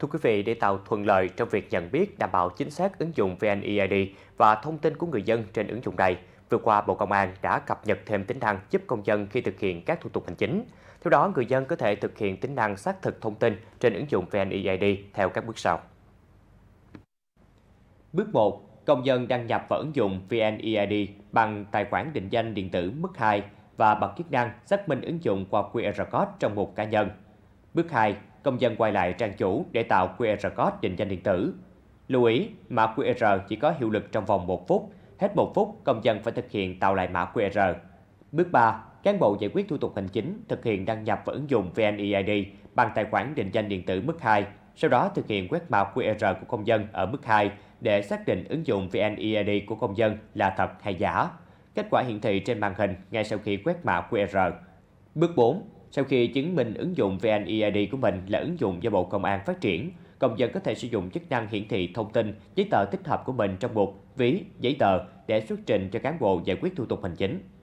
Thưa quý vị, để tạo thuận lợi trong việc nhận biết đảm bảo chính xác ứng dụng VNEID và thông tin của người dân trên ứng dụng này, vừa qua Bộ Công an đã cập nhật thêm tính năng giúp công dân khi thực hiện các thủ tục hành chính. Theo đó, người dân có thể thực hiện tính năng xác thực thông tin trên ứng dụng VNEID theo các bước sau. Bước 1. Công dân đăng nhập vào ứng dụng VNEID bằng tài khoản định danh điện tử mức 2 và bật chức năng xác minh ứng dụng qua QR code trong một cá nhân. Bước 2, công dân quay lại trang chủ để tạo QR code định danh điện tử. Lưu ý, mã QR chỉ có hiệu lực trong vòng 1 phút. Hết 1 phút, công dân phải thực hiện tạo lại mã QR. Bước 3, cán bộ giải quyết thủ tục hành chính thực hiện đăng nhập vào ứng dụng VNeID bằng tài khoản định danh điện tử mức 2, sau đó thực hiện quét mã QR của công dân ở mức 2 để xác định ứng dụng VNeID của công dân là thật hay giả. Kết quả hiển thị trên màn hình ngay sau khi quét mã QR. Bước 4. Sau khi chứng minh ứng dụng VNeID của mình là ứng dụng do Bộ Công an phát triển, công dân có thể sử dụng chức năng hiển thị thông tin, giấy tờ tích hợp của mình trong mục ví, giấy tờ để xuất trình cho cán bộ giải quyết thủ tục hành chính.